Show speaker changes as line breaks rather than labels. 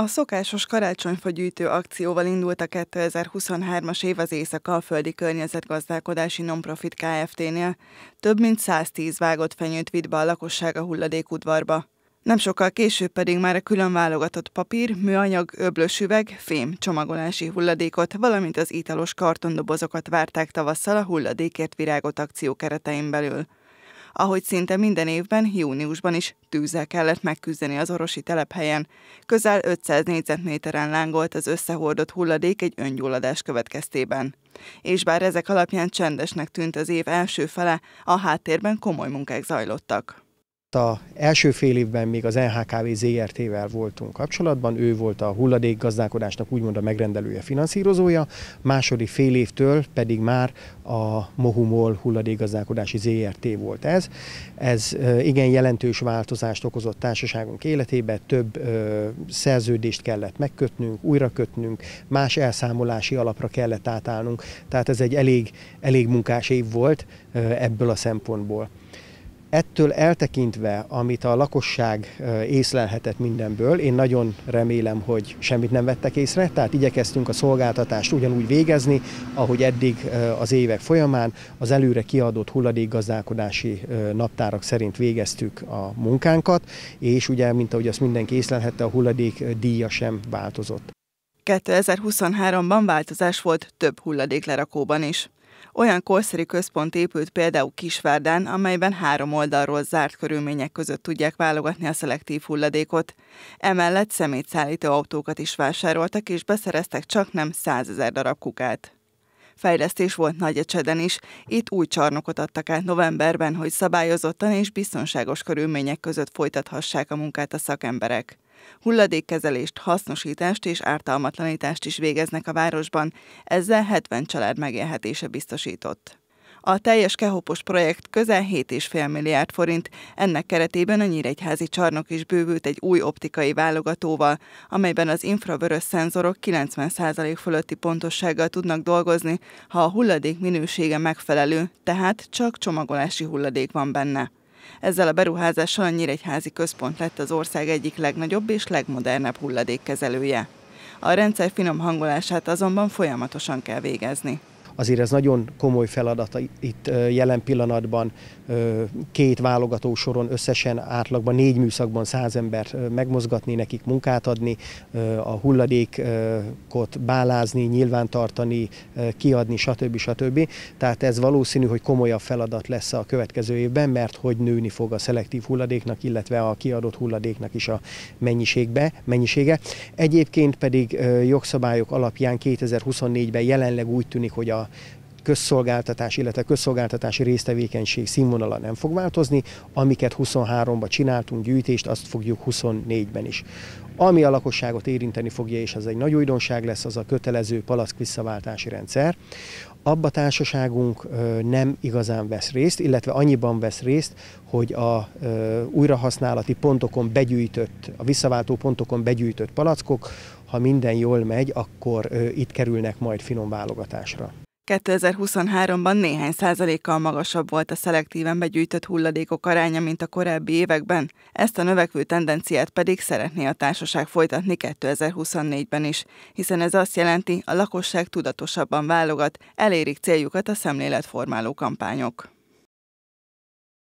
A szokásos karácsonyfagyűjtő akcióval indult a 2023-as év az a alföldi Környezetgazdálkodási Nonprofit Kft-nél. Több mint 110 vágott fenyőt vitt be a lakosság a hulladékudvarba. Nem sokkal később pedig már a külön válogatott papír, műanyag, öblös üveg, fém csomagolási hulladékot, valamint az italos kartondobozokat várták tavasszal a hulladékért virágot akció keretein belül ahogy szinte minden évben, júniusban is tűzzel kellett megküzdeni az orosi telephelyen. Közel 500 négyzetméteren lángolt az összehordott hulladék egy öngyulladás következtében. És bár ezek alapján csendesnek tűnt az év első fele, a háttérben komoly munkák zajlottak.
A első fél évben még az NHKV ZRT-vel voltunk kapcsolatban, ő volt a hulladékgazdálkodásnak úgymond a megrendelője, finanszírozója, második fél évtől pedig már a Mohumol hulladékgazdálkodási ZRT volt ez. Ez igen jelentős változást okozott társaságunk életébe, több szerződést kellett megkötnünk, újra kötnünk, más elszámolási alapra kellett átállnunk, tehát ez egy elég, elég munkás év volt ebből a szempontból. Ettől eltekintve, amit a lakosság észlelhetett mindenből, én nagyon remélem, hogy semmit nem vettek észre, tehát igyekeztünk a szolgáltatást ugyanúgy végezni, ahogy eddig az évek folyamán az előre kiadott hulladékgazdálkodási naptárak szerint végeztük a munkánkat, és ugye, mint ahogy azt mindenki észlelhette, a hulladék díja sem változott.
2023-ban változás volt több hulladéklerakóban is. Olyan korszerű központ épült például Kisvárdán, amelyben három oldalról zárt körülmények között tudják válogatni a szelektív hulladékot. Emellett szemétszállító autókat is vásároltak, és beszereztek csak nem százezer darab kukát. Fejlesztés volt Nagy cseden is, itt új csarnokot adtak át novemberben, hogy szabályozottan és biztonságos körülmények között folytathassák a munkát a szakemberek. Hulladékkezelést, hasznosítást és ártalmatlanítást is végeznek a városban, ezzel 70 család megélhetése biztosított. A teljes kehopos projekt közel 7,5 milliárd forint, ennek keretében a Nyíregyházi csarnok is bővült egy új optikai válogatóval, amelyben az infravörös szenzorok 90% fölötti pontossággal tudnak dolgozni, ha a hulladék minősége megfelelő, tehát csak csomagolási hulladék van benne. Ezzel a beruházással a Nyíregyházi Központ lett az ország egyik legnagyobb és legmodernebb hulladékkezelője. A rendszer finom hangolását azonban folyamatosan kell végezni
azért ez nagyon komoly feladat itt jelen pillanatban két válogató soron összesen átlagban négy műszakban száz embert megmozgatni, nekik munkát adni, a hulladékot bálázni, nyilvántartani, kiadni, stb. stb. Tehát ez valószínű, hogy komolyabb feladat lesz a következő évben, mert hogy nőni fog a szelektív hulladéknak, illetve a kiadott hulladéknak is a mennyiségbe, mennyisége. Egyébként pedig jogszabályok alapján 2024-ben jelenleg úgy tűnik, hogy a közszolgáltatás, illetve közszolgáltatási résztevékenység színvonala nem fog változni, amiket 23-ban csináltunk gyűjtést, azt fogjuk 24-ben is. Ami a lakosságot érinteni fogja, és ez egy nagy újdonság lesz, az a kötelező palack visszaváltási rendszer. Abba társaságunk nem igazán vesz részt, illetve annyiban vesz részt, hogy a újrahasználati pontokon begyűjtött, a visszaváltó pontokon begyűjtött palackok, ha minden jól megy, akkor itt kerülnek majd finom válogatásra.
2023-ban néhány százalékkal magasabb volt a szelektíven begyűjtött hulladékok aránya, mint a korábbi években. Ezt a növekvő tendenciát pedig szeretné a társaság folytatni 2024-ben is, hiszen ez azt jelenti, a lakosság tudatosabban válogat, elérik céljukat a szemléletformáló kampányok.